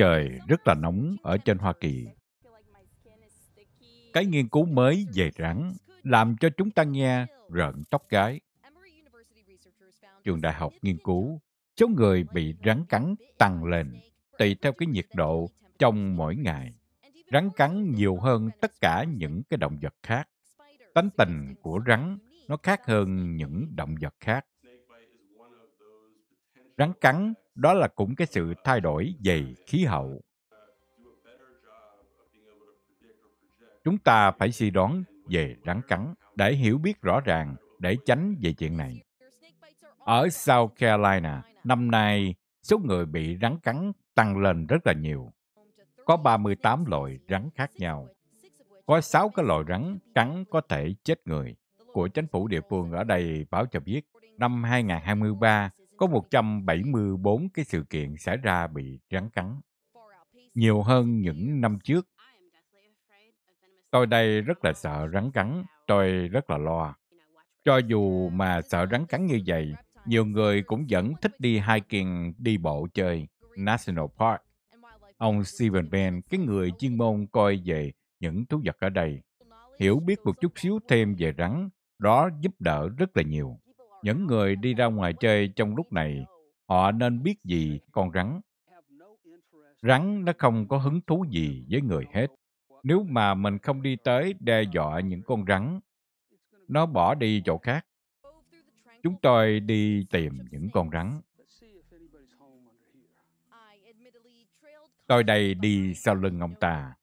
trời rất là nóng ở trên Hoa Kỳ. Cái nghiên cứu mới về rắn làm cho chúng ta nghe rợn tóc gái. Trường đại học nghiên cứu số người bị rắn cắn tăng lên tùy theo cái nhiệt độ trong mỗi ngày. Rắn cắn nhiều hơn tất cả những cái động vật khác. Tánh tình của rắn nó khác hơn những động vật khác. Rắn cắn đó là cũng cái sự thay đổi về khí hậu. Chúng ta phải suy đoán về rắn cắn để hiểu biết rõ ràng để tránh về chuyện này. Ở South Carolina, năm nay số người bị rắn cắn tăng lên rất là nhiều. Có 38 loại rắn khác nhau. Có 6 cái loại rắn cắn có thể chết người. Của chính phủ địa phương ở đây báo cho biết, năm 2023 có 174 cái sự kiện xảy ra bị rắn cắn, nhiều hơn những năm trước. Tôi đây rất là sợ rắn cắn, tôi rất là lo. Cho dù mà sợ rắn cắn như vậy, nhiều người cũng vẫn thích đi hiking, đi bộ chơi National Park. Ông Steven Van, cái người chuyên môn coi về những thú vật ở đây, hiểu biết một chút xíu thêm về rắn, đó giúp đỡ rất là nhiều những người đi ra ngoài chơi trong lúc này, họ nên biết gì con rắn. Rắn nó không có hứng thú gì với người hết. Nếu mà mình không đi tới đe dọa những con rắn, nó bỏ đi chỗ khác. Chúng tôi đi tìm những con rắn. Tôi đây đi sau lưng ông ta.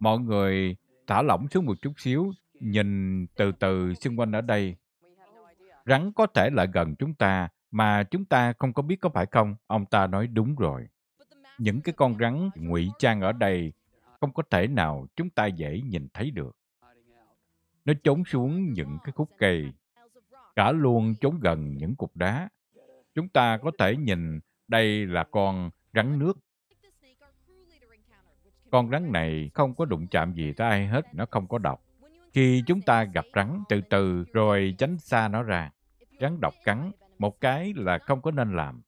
Mọi người thả lỏng xuống một chút xíu, nhìn từ từ xung quanh ở đây Rắn có thể lại gần chúng ta mà chúng ta không có biết có phải không? Ông ta nói đúng rồi. Những cái con rắn ngụy trang ở đây không có thể nào chúng ta dễ nhìn thấy được. Nó trốn xuống những cái khúc cây, cả luôn trốn gần những cục đá. Chúng ta có thể nhìn đây là con rắn nước. Con rắn này không có đụng chạm gì tới ai hết, nó không có độc. Khi chúng ta gặp rắn từ từ rồi tránh xa nó ra, rắn độc cắn, một cái là không có nên làm.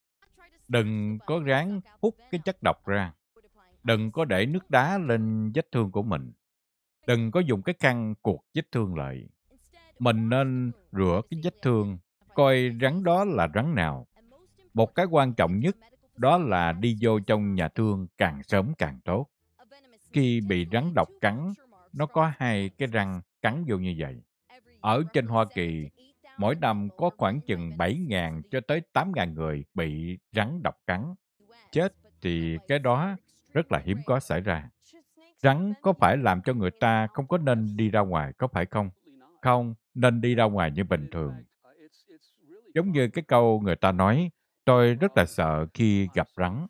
Đừng có ráng hút cái chất độc ra. Đừng có để nước đá lên vết thương của mình. Đừng có dùng cái khăn cuộc vết thương lại. Mình nên rửa cái vết thương, coi rắn đó là rắn nào. Một cái quan trọng nhất đó là đi vô trong nhà thương càng sớm càng tốt. Khi bị rắn độc cắn, nó có hai cái răng cắn vô như vậy. Ở trên Hoa Kỳ, mỗi năm có khoảng chừng 7.000 cho tới 8.000 người bị rắn độc cắn. Chết thì cái đó rất là hiếm có xảy ra. Rắn có phải làm cho người ta không có nên đi ra ngoài, có phải không? Không, nên đi ra ngoài như bình thường. Giống như cái câu người ta nói, tôi rất là sợ khi gặp rắn.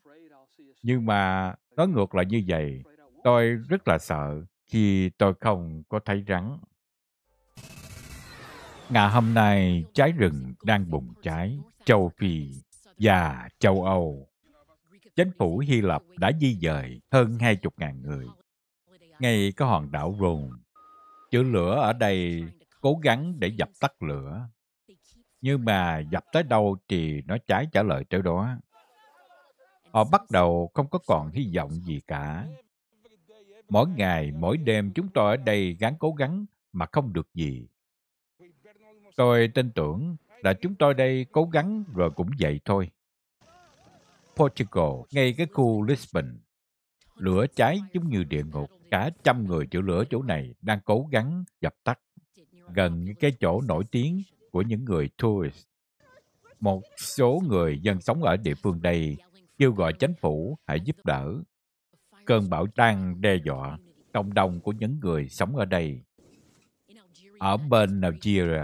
Nhưng mà nói ngược lại như vậy, tôi rất là sợ khi tôi không có thấy rắn. Ngày hôm nay, trái rừng đang bùng cháy, châu Phi và châu Âu. Chính phủ Hy Lạp đã di dời hơn 20.000 người. Ngay có hòn đảo Rồn, chữ lửa ở đây cố gắng để dập tắt lửa. Nhưng mà dập tới đâu thì nó cháy trả lời tới đó. Họ bắt đầu không có còn hy vọng gì cả. Mỗi ngày, mỗi đêm chúng tôi ở đây gắng cố gắng mà không được gì Tôi tin tưởng là chúng tôi đây cố gắng rồi cũng vậy thôi. Portugal, ngay cái khu Lisbon, lửa cháy giống như địa ngục. Cả trăm người chữa lửa chỗ này đang cố gắng dập tắt. Gần những cái chỗ nổi tiếng của những người tourist. Một số người dân sống ở địa phương đây kêu gọi chính phủ hãy giúp đỡ. Cơn bão tan đe dọa cộng đồng của những người sống ở đây. Ở bên Nigeria,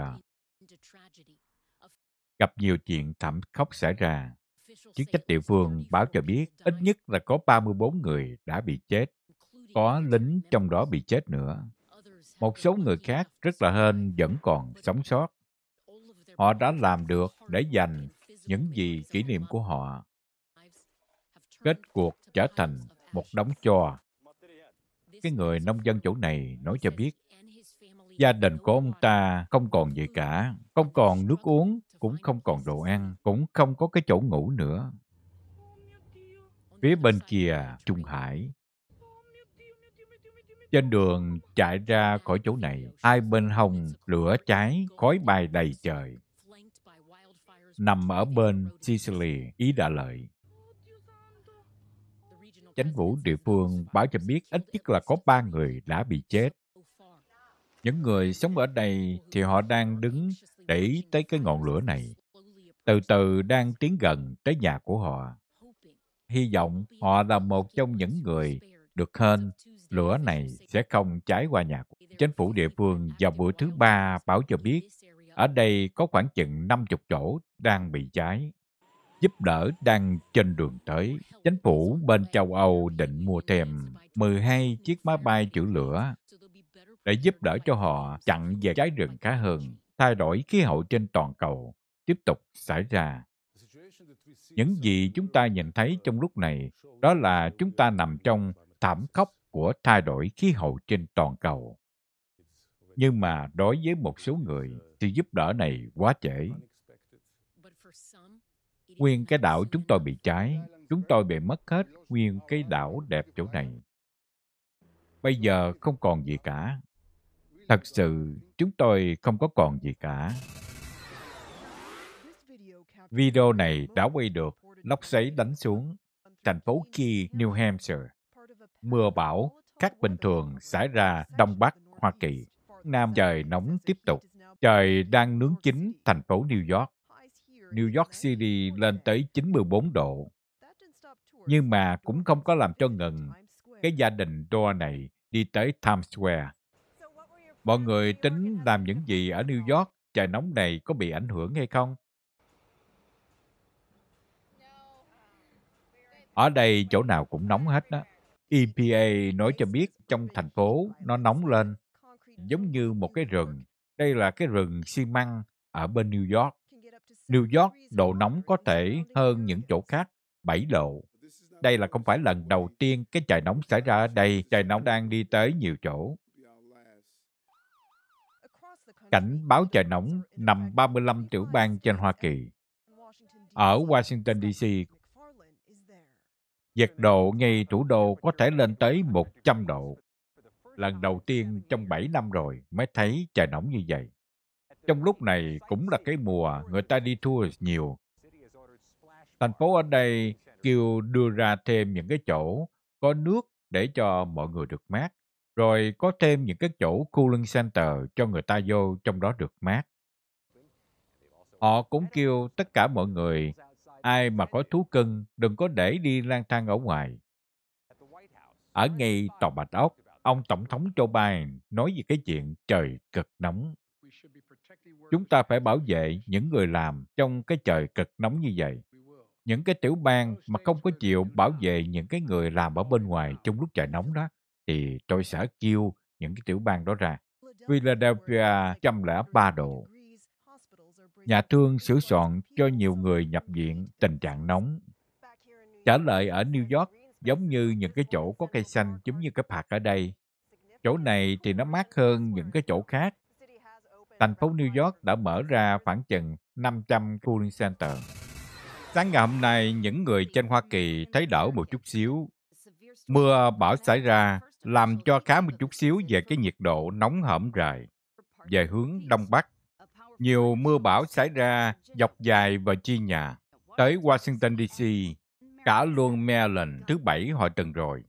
gặp nhiều chuyện thảm khốc xảy ra. Chức trách địa phương báo cho biết ít nhất là có 34 người đã bị chết, có lính trong đó bị chết nữa. Một số người khác rất là hên vẫn còn sống sót. Họ đã làm được để dành những gì kỷ niệm của họ. Kết cuộc trở thành một đống cho. Cái người nông dân chỗ này nói cho biết gia đình của ông ta không còn gì cả, không còn nước uống, cũng không còn đồ ăn, cũng không có cái chỗ ngủ nữa. Phía bên kia, Trung Hải. Trên đường chạy ra khỏi chỗ này, hai bên hồng lửa cháy, khói bay đầy trời. Nằm ở bên Sicily, Ý đã lợi. Chánh vũ địa phương báo cho biết ít nhất là có ba người đã bị chết. Những người sống ở đây thì họ đang đứng để tới cái ngọn lửa này từ từ đang tiến gần tới nhà của họ hy vọng họ là một trong những người được hên lửa này sẽ không cháy qua nhà của chính phủ địa phương vào buổi thứ ba báo cho biết ở đây có khoảng chừng 50 chỗ đang bị cháy giúp đỡ đang trên đường tới. Chính phủ bên châu Âu định mua thêm 12 chiếc máy bay chữa lửa để giúp đỡ cho họ chặn về cháy rừng khá hơn thay đổi khí hậu trên toàn cầu tiếp tục xảy ra. Những gì chúng ta nhìn thấy trong lúc này đó là chúng ta nằm trong thảm khốc của thay đổi khí hậu trên toàn cầu. Nhưng mà đối với một số người thì giúp đỡ này quá trễ. Nguyên cái đảo chúng tôi bị cháy, chúng tôi bị mất hết nguyên cái đảo đẹp chỗ này. Bây giờ không còn gì cả, Thật sự, chúng tôi không có còn gì cả. Video này đã quay được lốc xoáy đánh xuống thành phố Key, New Hampshire. Mưa bão khác bình thường xảy ra Đông Bắc Hoa Kỳ. Nam trời nóng tiếp tục. Trời đang nướng chín thành phố New York. New York City lên tới 94 độ. Nhưng mà cũng không có làm cho ngừng cái gia đình Doa này đi tới Times Square Bọn người tính làm những gì ở New York trời nóng này có bị ảnh hưởng hay không? Ở đây chỗ nào cũng nóng hết đó. EPA nói cho biết trong thành phố nó nóng lên giống như một cái rừng. Đây là cái rừng xi măng ở bên New York. New York độ nóng có thể hơn những chỗ khác 7 độ. Đây là không phải lần đầu tiên cái trời nóng xảy ra ở đây, trời nóng đang đi tới nhiều chỗ cảnh báo trời nóng nằm 35 tiểu bang trên Hoa Kỳ. Ở Washington DC, nhiệt độ ngay thủ đô có thể lên tới 100 độ. Lần đầu tiên trong 7 năm rồi mới thấy trời nóng như vậy. Trong lúc này cũng là cái mùa người ta đi tour nhiều. Thành phố ở đây kêu đưa ra thêm những cái chỗ có nước để cho mọi người được mát rồi có thêm những cái chỗ cooling center cho người ta vô trong đó được mát. Họ cũng kêu tất cả mọi người, ai mà có thú cưng đừng có để đi lang thang ở ngoài. Ở ngay tòa Bạch Ốc, ông Tổng thống Joe Biden nói về cái chuyện trời cực nóng. Chúng ta phải bảo vệ những người làm trong cái trời cực nóng như vậy. Những cái tiểu bang mà không có chịu bảo vệ những cái người làm ở bên ngoài trong lúc trời nóng đó, thì tôi sẽ kêu những cái tiểu bang đó ra. Philadelphia trăm lẻ ba độ. Nhà thương sửa soạn cho nhiều người nhập viện tình trạng nóng. Trả lời ở New York giống như những cái chỗ có cây xanh giống như cái park ở đây. Chỗ này thì nó mát hơn những cái chỗ khác. Thành phố New York đã mở ra khoảng chừng 500 cooling center. Sáng ngày hôm nay, những người trên Hoa Kỳ thấy đỡ một chút xíu. Mưa bão xảy ra, làm cho khá một chút xíu về cái nhiệt độ nóng hởm rài về hướng đông bắc. Nhiều mưa bão xảy ra dọc dài và chi nhà. Tới Washington DC, cả luôn Maryland thứ Bảy hồi tuần rồi.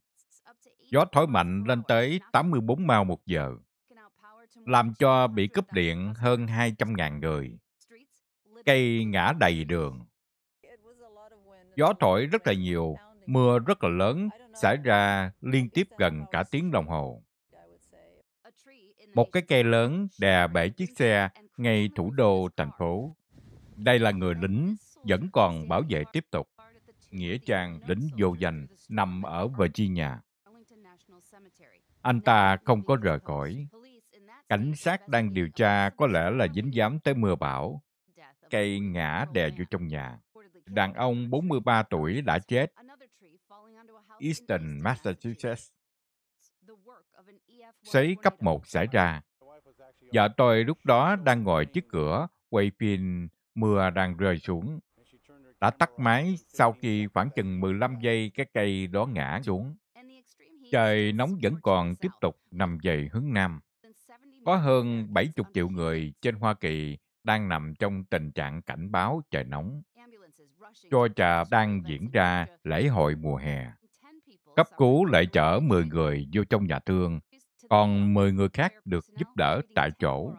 Gió thổi mạnh lên tới 84 mao một giờ, làm cho bị cúp điện hơn 200.000 người. Cây ngã đầy đường. Gió thổi rất là nhiều, Mưa rất là lớn, xảy ra liên tiếp gần cả tiếng đồng hồ. Một cái cây lớn đè bể chiếc xe ngay thủ đô thành phố. Đây là người lính vẫn còn bảo vệ tiếp tục. Nghĩa trang lính vô danh nằm ở Virginia. Anh ta không có rời khỏi. Cảnh sát đang điều tra có lẽ là dính dám tới mưa bão. Cây ngã đè vô trong nhà. Đàn ông 43 tuổi đã chết Eastern Massachusetts. Sấy cấp 1 xảy ra. Vợ tôi lúc đó đang ngồi trước cửa, quay pin, mưa đang rơi xuống. Đã tắt máy sau khi khoảng chừng 15 giây cái cây đó ngã xuống. Trời nóng vẫn còn tiếp tục nằm dày hướng Nam. Có hơn 70 triệu người trên Hoa Kỳ đang nằm trong tình trạng cảnh báo trời nóng. Georgia đang diễn ra lễ hội mùa hè cấp cứu lại chở 10 người vô trong nhà thương, còn 10 người khác được giúp đỡ tại chỗ.